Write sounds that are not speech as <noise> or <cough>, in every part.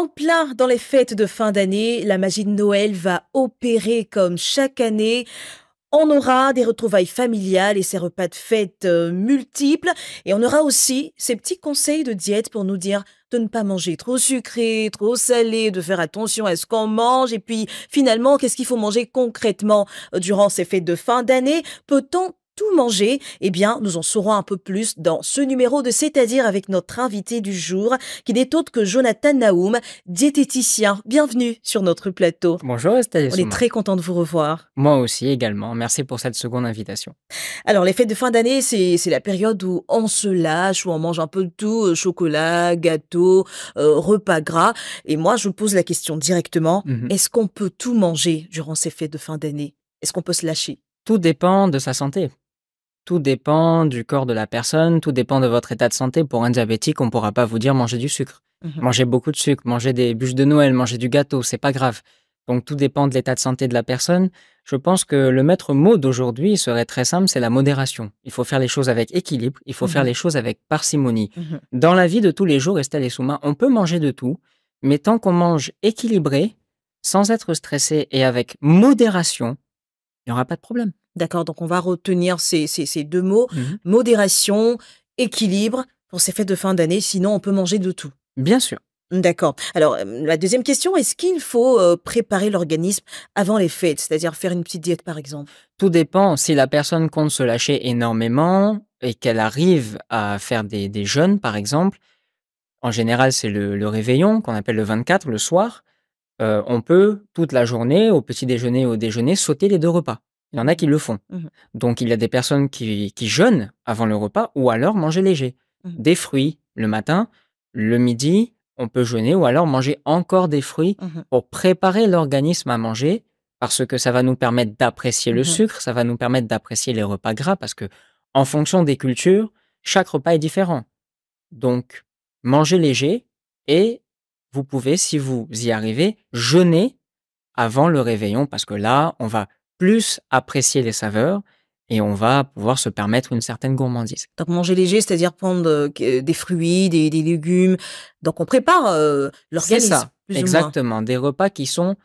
En plein dans les fêtes de fin d'année, la magie de Noël va opérer comme chaque année. On aura des retrouvailles familiales et ces repas de fête euh, multiples. Et on aura aussi ces petits conseils de diète pour nous dire de ne pas manger trop sucré, trop salé, de faire attention à ce qu'on mange. Et puis finalement, qu'est-ce qu'il faut manger concrètement euh, durant ces fêtes de fin d'année Peut-on tout manger Eh bien, nous en saurons un peu plus dans ce numéro de C'est-à-dire avec notre invité du jour, qui n'est autre que Jonathan Naoum, diététicien. Bienvenue sur notre plateau. Bonjour Estelle. On est très content de vous revoir. Moi aussi également. Merci pour cette seconde invitation. Alors, les fêtes de fin d'année, c'est la période où on se lâche, où on mange un peu de tout, euh, chocolat, gâteau, euh, repas gras. Et moi, je vous pose la question directement. Mhm. Est-ce qu'on peut tout manger durant ces fêtes de fin d'année Est-ce qu'on peut se lâcher Tout dépend de sa santé. Tout dépend du corps de la personne, tout dépend de votre état de santé. Pour un diabétique, on ne pourra pas vous dire manger du sucre. Mhm. Manger beaucoup de sucre, manger des bûches de Noël, manger du gâteau, c'est pas grave. Donc tout dépend de l'état de santé de la personne. Je pense que le maître mot d'aujourd'hui serait très simple, c'est la modération. Il faut faire les choses avec équilibre, il faut faire mhm. les choses avec parcimonie. Mhm. Dans la vie de tous les jours, Estelle et Souma, on peut manger de tout, mais tant qu'on mange équilibré, sans être stressé et avec modération, il n'y aura pas de problème. D'accord, donc on va retenir ces, ces, deux mots, mmh modération, équilibre, pour ces fêtes de fin d'année, sinon on peut manger de tout. Bien sûr. D'accord. Alors, euh, la deuxième question, est-ce qu'il faut euh, préparer l'organisme avant les fêtes, c'est-à-dire faire une petite diète par exemple Tout dépend. Si la personne compte se lâcher énormément et qu'elle arrive à faire des, des, jeûnes par exemple, en général c'est le, le réveillon qu'on appelle le 24, le soir. Euh, on peut toute la journée, au petit déjeuner au déjeuner, sauter les deux repas. Il y en a qui le font. Mmh Donc il y a des personnes qui, jeûnent avant le repas ou alors manger léger. Mmh des fruits le matin, le midi, on peut jeûner ou alors manger encore des fruits mmh pour préparer l'organisme à manger parce que ça va nous permettre d'apprécier le sucre, ça va nous permettre d'apprécier les repas gras parce que en fonction des cultures, chaque repas est différent. Donc manger léger et vous pouvez, si vous y arrivez, jeûner avant le réveillon, parce que là, on va plus apprécier les saveurs et on va pouvoir se permettre une certaine gourmandise. Donc manger léger, c'est-à-dire prendre euh, euh, des fruits, des, légumes. Donc on prépare euh, l'organisme. C'est ça, exactement. Des repas qui sont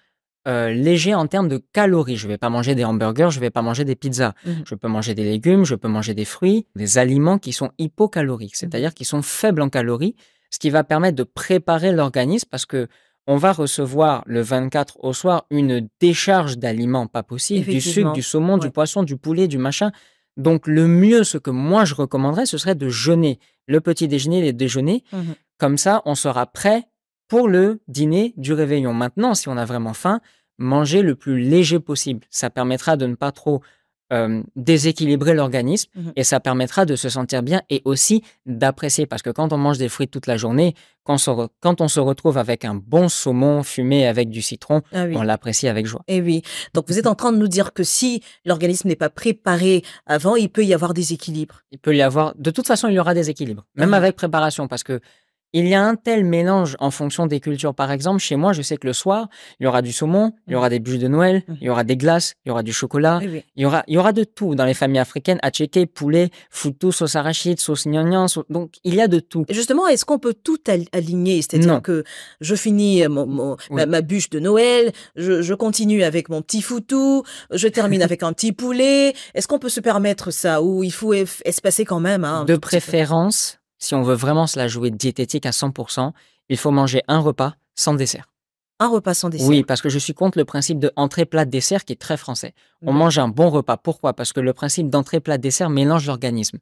légers en termes de calories. Je ne vais pas manger des hamburgers, je ne vais pas manger des pizzas. Mmh. Je peux manger des légumes, je peux manger des fruits, des aliments qui sont hypocaloriques, mmh. c'est-à-dire qui sont faibles en calories, ce qui va permettre de préparer l'organisme parce que on va recevoir le 24 au soir une décharge d'aliments pas possible, du sucre, du saumon, du poisson, du poulet, du machin. Donc le mieux, ce que moi je recommanderais, ce serait de jeûner le petit déjeuner, les déjeuners. Mmh Comme ça, on sera prêt pour le dîner du réveillon. Maintenant, si on a vraiment faim, manger le plus léger possible. Ça permettra de ne pas trop euh, déséquilibrer l'organisme mmh et ça permettra de se sentir bien et aussi d'apprécier parce que quand on mange des fruits toute la journée, quand, on, quand on se retrouve avec un bon saumon fumé avec du citron, ah on l'apprécie avec joie. Et eh oui. Donc vous êtes en train de nous dire que si l'organisme n'est pas préparé avant, il peut y avoir des équilibres. Il peut y avoir. De toute façon, il y aura des équilibres, même mmh avec préparation, parce que il y a un tel mélange en fonction des cultures. Par exemple, chez moi, je sais que le soir, il y aura du saumon, il y mmh. aura des bûches de Noël, mmh. il y aura des glaces, il y aura du chocolat, il, y aura, il y aura de tout dans les familles africaines. Acheke, poulet, foutou, sauce arachide, sauce gnangnan, donc il y a de tout. Justement, est-ce qu'on peut tout aligner C'est-à-dire que je finis euh, mon, ma, bûche de Noël, je, continue avec mon petit foutou, je termine <laughs> avec un petit poulet. Est-ce qu'on peut se permettre ça ou il faut espacer quand même hein, De préférence, si on veut vraiment se la jouer diététique à 100%, il faut manger un repas sans dessert. Un repas sans dessert Oui, parce que je suis contre le principe d'entrée plat, dessert qui est très français. On mange un bon repas. Pourquoi Parce que le principe d'entrée, plat, dessert mélange l'organisme.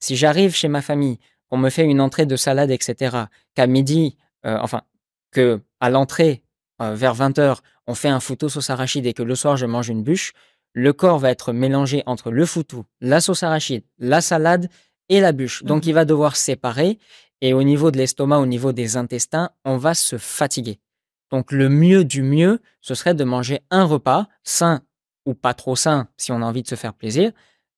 Si j'arrive chez ma famille, on me fait une entrée de salade, etc., qu'à midi, euh, enfin, que à l'entrée, euh, vers 20h, on fait un foutou sauce arachide et que le soir, je mange une bûche, le corps va être mélangé entre le foutou, la sauce arachide, la salade et la bûche. Donc, mmh il va devoir séparer. Et au niveau de l'estomac, au niveau des intestins, on va se fatiguer. Donc, le mieux du mieux, ce serait de manger un repas sain ou pas trop sain si on a envie de se faire plaisir.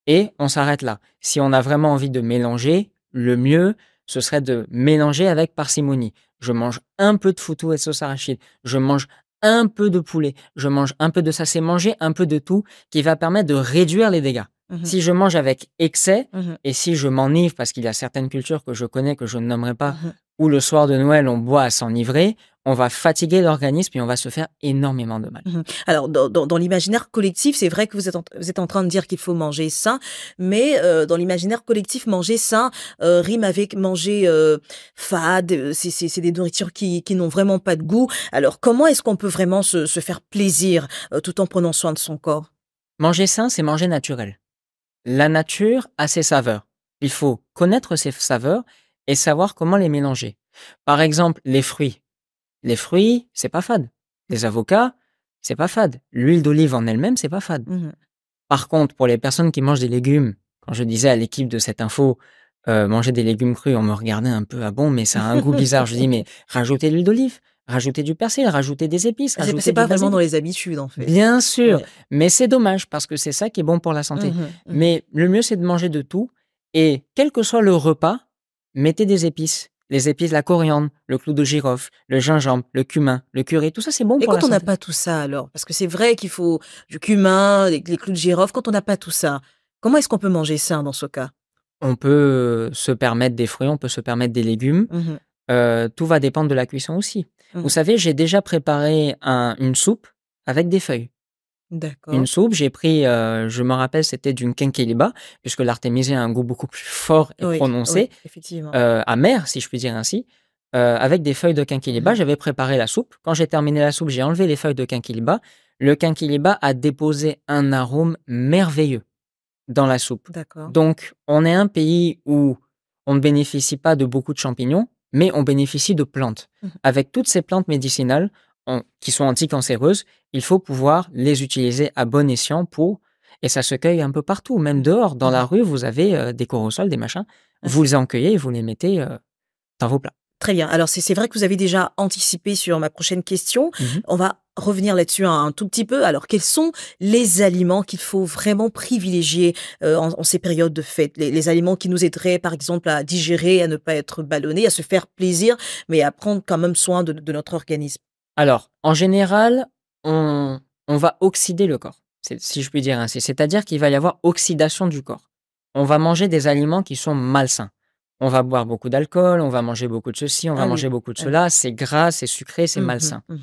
Et on s'arrête là. Si on a vraiment envie de mélanger, le mieux, ce serait de mélanger avec parcimonie. Je mange un peu de foutou et de sauce arachide. Je mange un peu de poulet. Je mange un peu de ça. C'est manger un peu de tout qui va permettre de réduire les dégâts. Mmh si je mange avec excès mmh et si je m'enivre, parce qu'il y a certaines cultures que je connais que je ne nommerai pas, ou mmh où le soir de Noël on boit à s'enivrer, on va fatiguer l'organisme et on va se faire énormément de mal. Alors, dans, l'imaginaire collectif, c'est vrai que vous êtes, en, train de dire qu'il faut manger sain, mais euh, dans l'imaginaire collectif, manger sain euh, rime avec manger euh, fade, c'est des nourritures qui, n'ont vraiment pas de goût. Alors, comment est-ce qu'on peut vraiment se, se faire plaisir tout en prenant soin de son corps Manger sain, c'est manger naturel. La nature a ses saveurs. Il faut connaître ses saveurs et savoir comment les mélanger. Par exemple, les fruits. Les fruits, c'est pas fade. Les avocats, c'est pas fade. L'huile d'olive en elle-même, c'est pas fade. Mmh Par contre, pour les personnes qui mangent des légumes, quand je disais à l'équipe de cette info, euh, manger des légumes crus, on me regardait un peu, à bon, mais ça a un goût bizarre. Je dis, mais rajoutez l'huile d'olive rajouter du persil, rajouter des épices. C'est pas vraiment dans les habitudes, en fait. Bien sûr, mais c'est dommage parce que c'est ça qui est bon pour la santé. Mmh mmh mais le mieux, c'est de manger de tout et quel que soit le repas, mettez des épices. Les épices, la coriandre, le clou de girofle, le gingembre, le cumin, le curry, tout ça c'est bon pour la santé. Et quand on n'a pas tout ça alors, parce que c'est vrai qu'il faut du cumin, les, clous de girofle, quand on n'a pas tout ça, comment est-ce qu'on peut manger ça dans ce cas on peut se permettre des fruits, on peut se permettre des légumes. Mmh tout va dépendre de la cuisson aussi. Vous mmh. savez, j'ai déjà préparé une soupe avec des feuilles. Une soupe, j'ai pris, je me rappelle, c'était d'une quinquiliba, puisque l'artémisée a un goût beaucoup plus fort et prononcé, amer, si je puis dire ainsi. avec des feuilles de quinquiliba. Mmh. j'avais préparé la soupe. Quand j'ai terminé la soupe, j'ai enlevé les feuilles de quinquiliba. Le quinquiliba a déposé un arôme merveilleux dans la soupe. Donc, on est un pays où on ne bénéficie pas de beaucoup de champignons, mais on bénéficie de plantes. Mmh. Avec toutes ces plantes médicinales qui sont anticancéreuses, il faut pouvoir les utiliser à bon escient pour... Et ça se cueille un peu partout, même mmh. dehors, dans la mmh. rue, vous avez euh, des coraux des machins, vous les en cueillez et vous les mettez euh, dans vos plats. Très bien. Alors, c'est vrai que vous avez déjà anticipé sur ma prochaine question. Mhm. On va revenir là-dessus un, tout petit peu. Alors, quels sont les aliments qu'il faut vraiment privilégier euh, en, ces périodes de fête les, aliments qui nous aideraient, par exemple, à digérer, à ne pas être ballonné, à se faire plaisir, mais à prendre quand même soin de, notre organisme Alors, en général, on va oxyder le corps, si je puis dire ainsi. C'est-à-dire qu'il va y avoir oxydation du corps. On va manger des aliments qui sont malsains on va boire beaucoup d'alcool, on va manger beaucoup de ceci, on va ah manger beaucoup de ah cela, c'est gras, c'est sucré, c'est mmh malsain. Mmh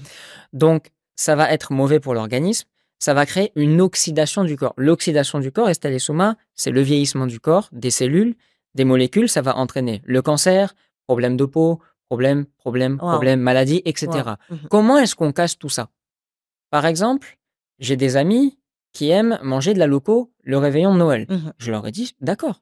Donc, ça va être mauvais pour l'organisme, ça va créer une oxydation du corps. L'oxydation du corps, est ce c'est le vieillissement du corps, des cellules, des molécules, ça va entraîner le cancer, problème de peau, problème, problème, problème, maladie, etc. Mmh Comment est-ce qu'on casse tout ça Par exemple, j'ai des amis qui aiment manger de la loco le réveillon de Noël. Je leur ai dit, d'accord,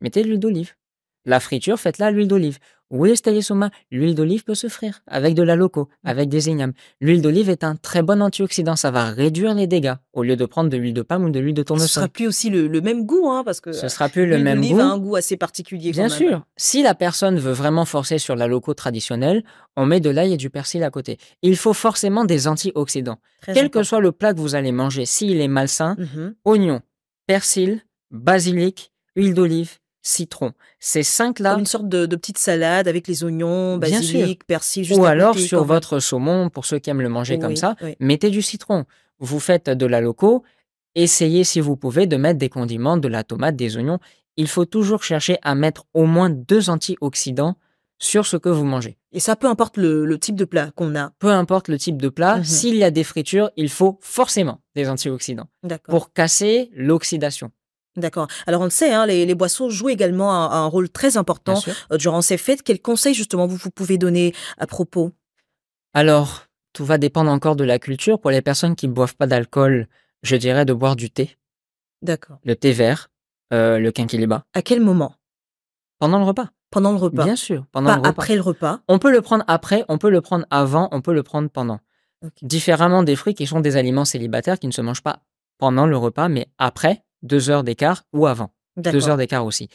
mettez de l'huile d'olive la friture, faites-la à l'huile d'olive. Oui, Soma, l'huile d'olive peut se frire avec de la loco, avec des ignames. L'huile d'olive est un très bon antioxydant, ça va réduire les dégâts au lieu de prendre de l'huile de palme ou de l'huile de tournesol. Ce sera plus aussi le, même goût, hein, parce que ce euh, sera plus le même a un goût assez particulier. Bien sûr. Si la personne veut vraiment forcer sur la loco traditionnelle, on met de l'ail et du persil à côté. Il faut forcément des antioxydants. Quel que soit le plat que vous allez manger, s'il est malsain, mmh oignon, persil, basilic, huile d'olive, citron. Ces cinq-là. Une sorte de, petite salade avec les oignons, basilic, persil, juste Ou alors sur votre saumon, pour ceux qui aiment le manger comme ça, mettez du citron. Vous faites de la loco, essayez si vous pouvez de mettre des condiments, de la tomate, des oignons. Il faut toujours chercher à mettre au moins deux antioxydants sur ce que vous mangez. Et ça, peu importe le, type de plat qu'on a. Peu importe le type de plat, mmh s'il y a des fritures, il faut forcément des antioxydants pour casser l'oxydation. D'accord. Alors on le sait, hein, les, boissons jouent également un, rôle très important euh, durant ces fêtes. Quels conseils justement vous, vous pouvez donner à propos Alors, tout va dépendre encore de la culture. Pour les personnes qui ne boivent pas d'alcool, je dirais de boire du thé. D'accord. Le thé vert, euh, le quinquilibre. À quel moment Pendant le repas. Pendant le repas. Bien sûr. pas après le repas. On peut le prendre après, on peut le prendre avant, on peut le prendre pendant. Différemment des fruits qui sont des aliments célibataires qui ne se mangent pas pendant le repas, mais après, deux heures d'écart ou avant. Deux heures d'écart aussi.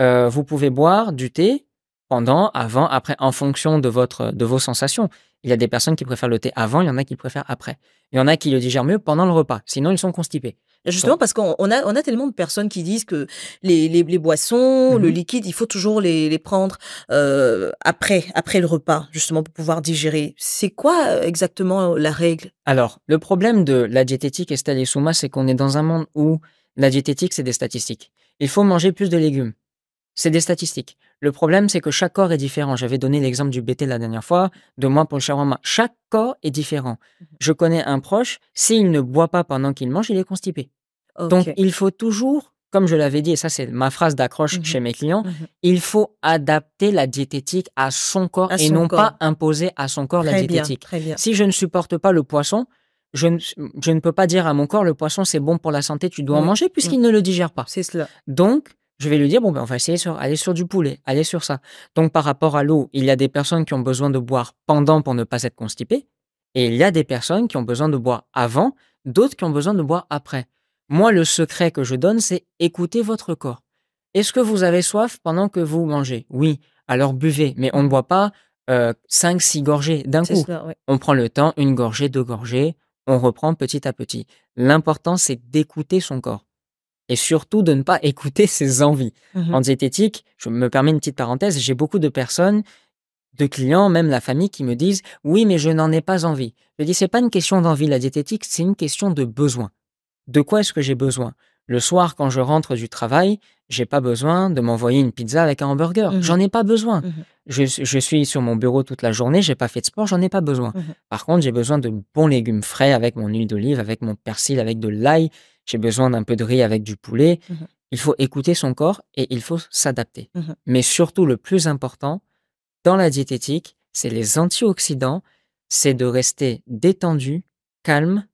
Euh, vous pouvez boire du thé pendant, avant, après, en fonction de, votre, de vos sensations. Il y a des personnes qui préfèrent le thé avant, il y en a qui le préfèrent après. Il y en a qui le digèrent mieux pendant le repas, sinon ils sont constipés. Justement, parce qu'on a, on a tellement de personnes qui disent que les, les, boissons, mmh le liquide, il faut toujours les, prendre euh, après, après le repas, justement, pour pouvoir digérer. C'est quoi euh, exactement la règle Alors, le problème de la diététique et Souma, c'est qu'on est dans un monde où la diététique, c'est des statistiques. Il faut manger plus de légumes. C'est des statistiques. Le problème, c'est que chaque corps est différent. J'avais donné l'exemple du BT la dernière fois, de moi pour le shawarma. Chaque corps est différent. Mmh je connais un proche, s'il ne boit pas pendant qu'il mange, il est constipé. Donc, il faut toujours, comme je l'avais dit, et ça, c'est ma phrase d'accroche mmh chez mes clients, mmh il faut adapter la diététique à son corps et non pas imposer à son corps la diététique. Si je ne supporte pas le poisson, je ne, peux pas dire à mon corps, le poisson, c'est bon pour la santé, tu dois en mm. manger, puisqu'il mm. ne le digère pas. C'est cela. Donc, je vais lui dire, bon, ben, on va essayer sur, aller sur du poulet, aller sur ça. Donc, par rapport à l'eau, il y a des personnes qui ont besoin de boire pendant pour ne pas être constipées, et il y a des personnes qui ont besoin de boire avant, d'autres qui ont besoin de boire après. Moi, le secret que je donne, c'est écouter votre corps. Est-ce que vous avez soif pendant que vous mangez Oui, alors buvez, mais on ne boit pas 5-6 euh, gorgées d'un coup. On prend le temps, une gorgée, deux gorgées, on reprend petit à petit. L'important, c'est d'écouter son corps et surtout de ne pas écouter <laughs> ses envies. En mmh diététique, je me permets une petite parenthèse, j'ai beaucoup de personnes, de clients, même la famille, qui me disent oui, mais je n'en ai pas envie. Je dis c'est pas une question d'envie la diététique, c'est une question de besoin. De quoi est-ce que j'ai besoin Le soir, quand je rentre du travail, j'ai pas besoin de m'envoyer une pizza avec un hamburger. Mmh J'en ai pas besoin. Mmh je, suis sur mon bureau toute la journée, j'ai pas fait de sport, j'en ai pas besoin. Mmh Par contre, j'ai besoin de bons légumes frais avec mon huile d'olive, avec mon persil, avec de l'ail. J'ai besoin d'un peu de riz avec du poulet. Mmh il faut écouter son corps et il faut s'adapter. Mmh Mais surtout, le plus important dans la diététique, c'est les antioxydants, c'est de rester détendu, calme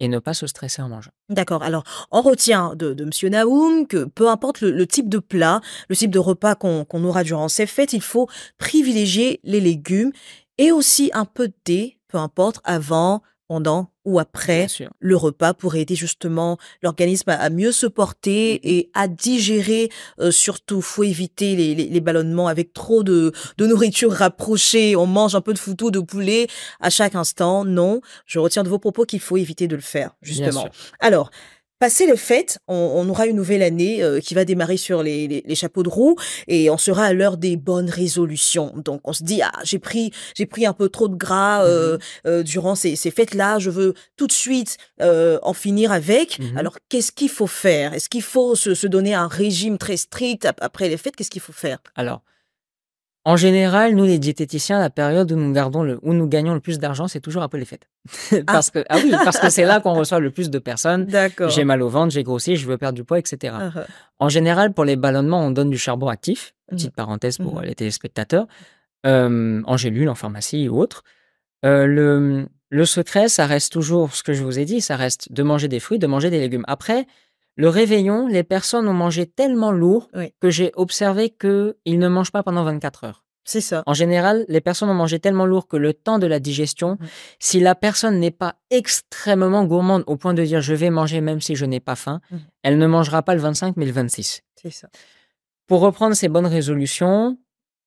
et ne pas se stresser en mangeant. D'accord. Alors, on retient de, de M. Naoum que peu importe le, type de plat, le type de repas qu'on aura durant ces fêtes, il faut privilégier les légumes et aussi un peu de thé, peu importe, avant, pendant ou après le repas pourrait aider justement l'organisme à mieux se porter mmh et à digérer. surtout, faut éviter les, les, ballonnements avec trop de, de nourriture rapprochée. On mange un peu de foutou, de poulet à chaque instant. Non, je retiens de vos propos qu'il faut éviter de le faire, justement. Alors, Passer les fêtes, on, aura une nouvelle année euh, qui va démarrer sur les, les, chapeaux de roue et on sera à l'heure des bonnes résolutions. Donc on se dit ah j'ai pris j'ai pris un peu trop de gras mmh euh, euh, durant ces, fêtes là, je veux tout de suite en finir avec. Mmh Alors qu'est-ce qu'il faut faire Est-ce qu'il faut se, se, donner un régime très strict après les fêtes Qu'est-ce qu'il faut faire Alors en général, nous, les diététiciens, la période où nous, gagnons le plus d'argent, c'est toujours après les fêtes. <laughs> parce que, ah oui, parce que c'est là qu'on reçoit le plus de personnes. J'ai mal au ventre, j'ai grossi, je veux perdre du poids, etc. Ah, ah. En général, pour les ballonnements, on donne du charbon actif. Mmh. Petite parenthèse pour mmh. euh, les téléspectateurs. Euh, en gélule, en pharmacie ou autre. Euh, le secret, ça reste toujours ce que je vous ai dit, ça reste de manger des fruits, de manger des légumes. Après, le réveillon, les personnes ont mangé tellement lourd que j'ai observé qu'ils ne mangent pas pendant 24 heures. C'est ça. En général, les personnes ont mangé tellement lourd que le temps de la digestion, si la personne n'est pas extrêmement gourmande au point de dire je vais manger même si je n'ai pas faim, mmh. elle ne mangera pas le 25 mais le 26. C'est ça. Pour reprendre ces bonnes résolutions,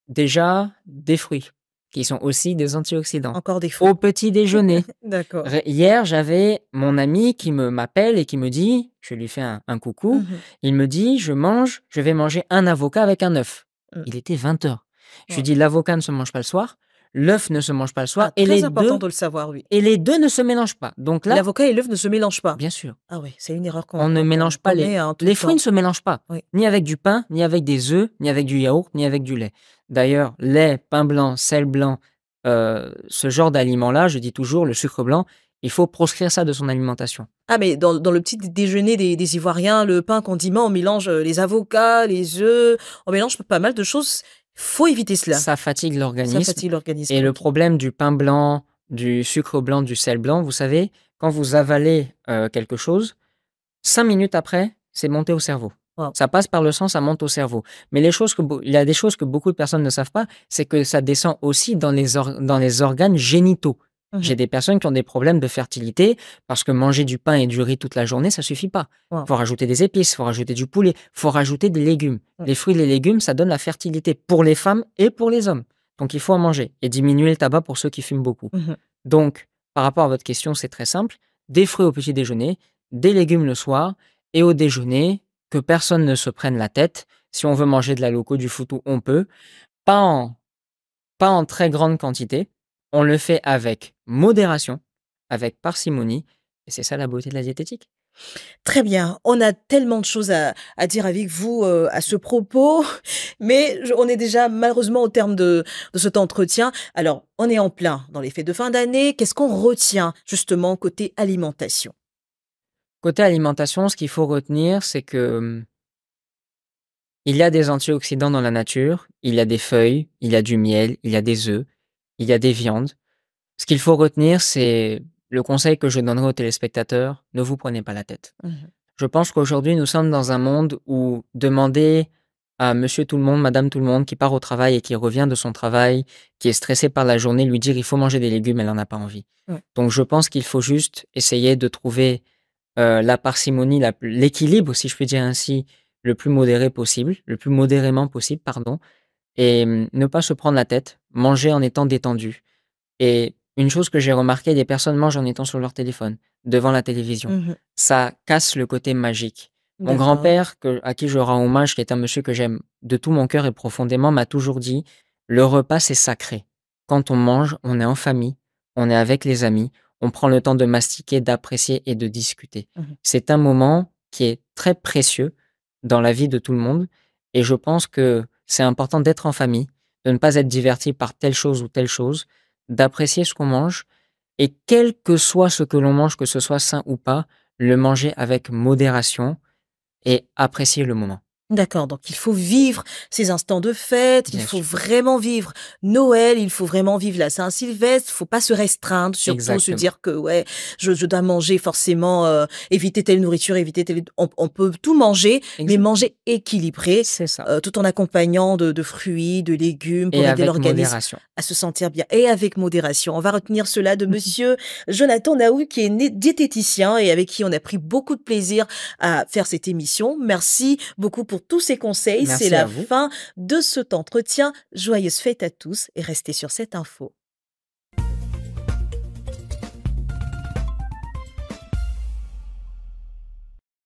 déjà des fruits, qui sont aussi des antioxydants. Encore des fois. Au petit déjeuner. <laughs> D'accord. Hier, j'avais mon ami qui me m'appelle et qui me dit, je lui fais un, coucou, mmh il me dit, je mange, je vais manger un avocat avec un œuf. Mmh. Il était 20 heures. Je lui dis, l'avocat ne se mange pas le soir, L'œuf ne se mange pas le soir. Ah, et les important deux, de le savoir, oui. Et les deux ne se mélangent pas. Donc l'avocat et l'œuf ne se mélangent pas. Bien sûr. Ah oui, c'est une erreur qu'on. On ne mélange pas les. Hein, les fruits ne se mélangent pas. Ni avec du pain, ni avec des œufs, ni avec du yaourt, ni avec du lait. D'ailleurs, lait, pain blanc, sel blanc, euh, ce genre d'aliments-là, je dis toujours le sucre blanc, il faut proscrire ça de son alimentation. Ah, mais dans, le petit déjeuner des, des Ivoiriens, le pain condiment, on mélange euh, les avocats, les œufs, on mélange pas mal de choses faut éviter cela. Ça fatigue l'organisme. Et le problème du pain blanc, du sucre blanc, du sel blanc, vous savez, quand vous avalez euh, quelque chose, cinq minutes après, c'est monté au cerveau. Ça passe par le sang, ça monte au cerveau. Mais les choses que il y a des choses que beaucoup de personnes ne savent pas, c'est que ça descend aussi dans les, dans les organes génitaux. J'ai mmh. des personnes qui ont des problèmes de fertilité parce que manger du pain et du riz toute la journée, ça suffit pas. Il faut rajouter des épices, il faut rajouter du poulet, il faut rajouter des légumes. Mmh. Les fruits et les légumes, ça donne la fertilité pour les femmes et pour les hommes. Donc il faut en manger et diminuer le tabac pour ceux qui fument beaucoup. Mmh Donc, par rapport à votre question, c'est très simple. Des fruits au petit déjeuner, des légumes le soir et au déjeuner, que personne ne se prenne la tête. Si on veut manger de la loco, du foutou, on peut. Pas pas en très grande quantité on le fait avec modération, avec parcimonie, et c'est ça la beauté de la diététique. Très bien, on a tellement de choses à, dire avec vous euh, à ce propos, <laughs> mais on est déjà malheureusement au terme de, de, cet entretien. Alors, on est en plein dans les faits de fin d'année. Qu'est-ce qu'on retient justement côté alimentation Côté alimentation, ce qu'il faut retenir, c'est que il y a des antioxydants dans la nature, il y a des feuilles, il y a du miel, il y a des œufs, il y a des viandes. Ce qu'il faut retenir, c'est le conseil que je donnerai aux téléspectateurs, ne vous prenez pas la tête. Mmh je pense qu'aujourd'hui, nous sommes dans un monde où demander à monsieur tout le monde, madame tout le monde, qui part au travail et qui revient de son travail, qui est stressé par la journée, lui dire il faut manger des légumes, elle n'en a pas envie. Donc je pense qu'il faut juste essayer de trouver euh, la parcimonie, l'équilibre, si je puis dire ainsi, le plus modéré possible, le plus modérément possible, pardon, et ne pas se prendre la tête, manger en étant détendu. Et une chose que j'ai remarqué, des personnes mangent en étant sur leur téléphone, devant la télévision. Mmh Ça casse le côté magique. Mon grand-père, à qui je rends hommage, qui est un monsieur que j'aime de tout mon cœur et profondément, m'a toujours dit le repas, c'est sacré. Quand on mange, on est en famille, on est avec les amis, on prend le temps de mastiquer, d'apprécier et de discuter. Mmh c'est un moment qui est très précieux dans la vie de tout le monde. Et je pense que c'est important d'être en famille, de ne pas être diverti par telle chose ou telle chose, d'apprécier ce qu'on mange, et quel que soit ce que l'on mange, que ce soit sain ou pas, le manger avec modération et apprécier le moment. D'accord, donc il faut vivre ces instants de fête, il faut vraiment vivre Noël, il faut vraiment vivre la Saint-Sylvestre, il faut pas se restreindre, surtout Exactement. se dire que ouais, je, dois manger forcément, euh, éviter telle nourriture, éviter telle... On, peut tout manger, mais manger équilibré, euh, tout en accompagnant de, fruits, de légumes, pour Et aider l'organisme à se sentir bien. Et avec modération. On va retenir cela de <laughs> monsieur Jonathan Naou, qui est né diététicien et avec qui on a pris beaucoup de plaisir à faire cette émission. Merci beaucoup pour tous ces conseils. C'est la fin de cet entretien. Joyeuses fêtes à tous et restez sur cette info.